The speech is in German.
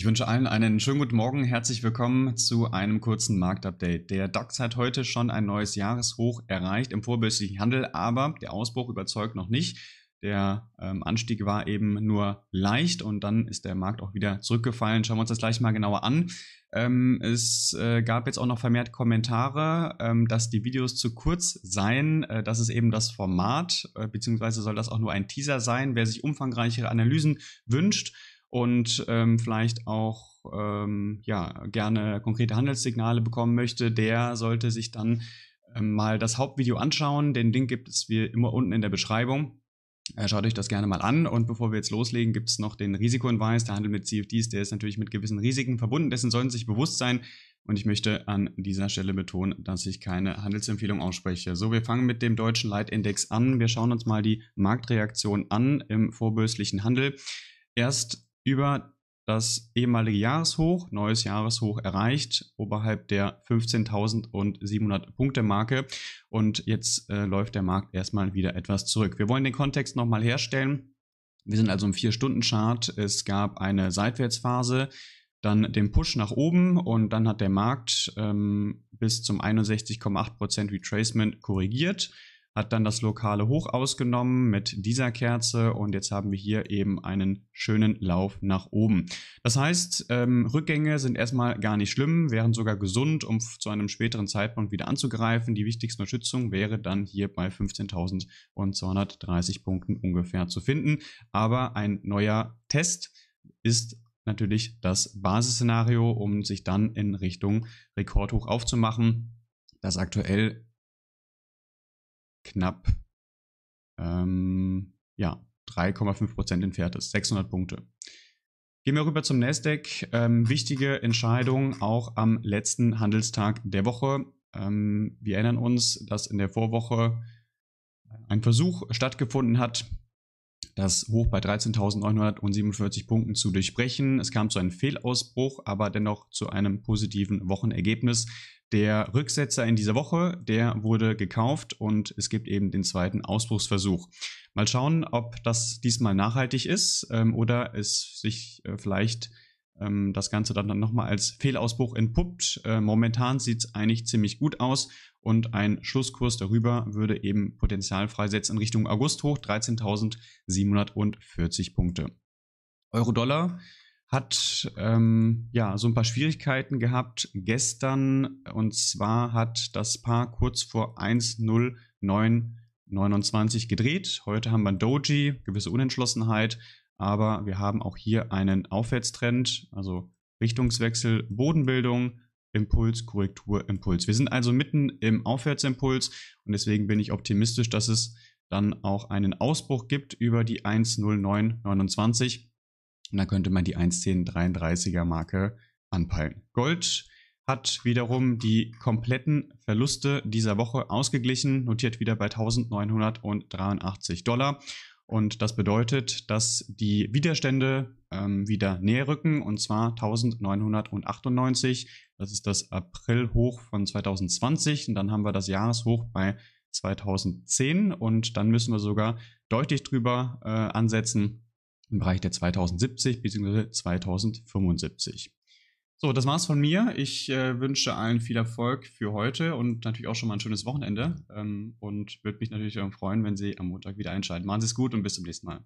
Ich wünsche allen einen schönen guten Morgen. Herzlich willkommen zu einem kurzen Marktupdate. Der DAX hat heute schon ein neues Jahreshoch erreicht im vorbörslichen Handel, aber der Ausbruch überzeugt noch nicht. Der ähm, Anstieg war eben nur leicht und dann ist der Markt auch wieder zurückgefallen. Schauen wir uns das gleich mal genauer an. Ähm, es äh, gab jetzt auch noch vermehrt Kommentare, ähm, dass die Videos zu kurz seien. Äh, das ist eben das Format, äh, beziehungsweise soll das auch nur ein Teaser sein. Wer sich umfangreichere Analysen wünscht, und ähm, vielleicht auch ähm, ja, gerne konkrete Handelssignale bekommen möchte, der sollte sich dann ähm, mal das Hauptvideo anschauen. Den Link gibt es wie immer unten in der Beschreibung. Äh, schaut euch das gerne mal an. Und bevor wir jetzt loslegen, gibt es noch den Risikohinweis. Der Handel mit CFDs, der ist natürlich mit gewissen Risiken verbunden. Dessen sollten Sie sich bewusst sein. Und ich möchte an dieser Stelle betonen, dass ich keine Handelsempfehlung ausspreche. So, wir fangen mit dem deutschen Leitindex an. Wir schauen uns mal die Marktreaktion an im vorbörslichen Handel. Erst über das ehemalige Jahreshoch, neues Jahreshoch erreicht, oberhalb der 15.700 Punkte Marke. Und jetzt äh, läuft der Markt erstmal wieder etwas zurück. Wir wollen den Kontext nochmal herstellen. Wir sind also im 4-Stunden-Chart. Es gab eine Seitwärtsphase, dann den Push nach oben und dann hat der Markt ähm, bis zum 61,8% Retracement korrigiert hat dann das lokale Hoch ausgenommen mit dieser Kerze und jetzt haben wir hier eben einen schönen Lauf nach oben. Das heißt, ähm, Rückgänge sind erstmal gar nicht schlimm, wären sogar gesund, um zu einem späteren Zeitpunkt wieder anzugreifen. Die wichtigste Unterstützung wäre dann hier bei 15.230 Punkten ungefähr zu finden. Aber ein neuer Test ist natürlich das Basisszenario, um sich dann in Richtung Rekordhoch aufzumachen das aktuell knapp ähm, ja, 3,5% entfernt ist. 600 Punkte. Gehen wir rüber zum Nasdaq. Ähm, wichtige Entscheidung auch am letzten Handelstag der Woche. Ähm, wir erinnern uns, dass in der Vorwoche ein Versuch stattgefunden hat, das Hoch bei 13.947 Punkten zu durchbrechen. Es kam zu einem Fehlausbruch, aber dennoch zu einem positiven Wochenergebnis. Der Rücksetzer in dieser Woche, der wurde gekauft und es gibt eben den zweiten Ausbruchsversuch. Mal schauen, ob das diesmal nachhaltig ist ähm, oder es sich äh, vielleicht ähm, das Ganze dann, dann nochmal als Fehlausbruch entpuppt. Äh, momentan sieht es eigentlich ziemlich gut aus und ein Schlusskurs darüber würde eben Potenzial freisetzen in Richtung August hoch 13.740 Punkte. Euro-Dollar hat ähm, ja so ein paar Schwierigkeiten gehabt gestern und zwar hat das Paar kurz vor 1.09 29 gedreht. Heute haben wir ein Doji, gewisse Unentschlossenheit aber wir haben auch hier einen Aufwärtstrend, also Richtungswechsel, Bodenbildung, Impuls, Korrektur, Impuls. Wir sind also mitten im Aufwärtsimpuls und deswegen bin ich optimistisch, dass es dann auch einen Ausbruch gibt über die 10929 und dann könnte man die 11033er Marke anpeilen. Gold hat wiederum die kompletten Verluste dieser Woche ausgeglichen, notiert wieder bei 1983 Dollar. Und das bedeutet, dass die Widerstände ähm, wieder näher rücken und zwar 1998. Das ist das Aprilhoch von 2020 und dann haben wir das Jahreshoch bei 2010 und dann müssen wir sogar deutlich drüber äh, ansetzen im Bereich der 2070 bzw. 2075. So, das war's von mir. Ich äh, wünsche allen viel Erfolg für heute und natürlich auch schon mal ein schönes Wochenende. Ähm, und würde mich natürlich freuen, wenn Sie am Montag wieder einschalten. Machen Sie es gut und bis zum nächsten Mal.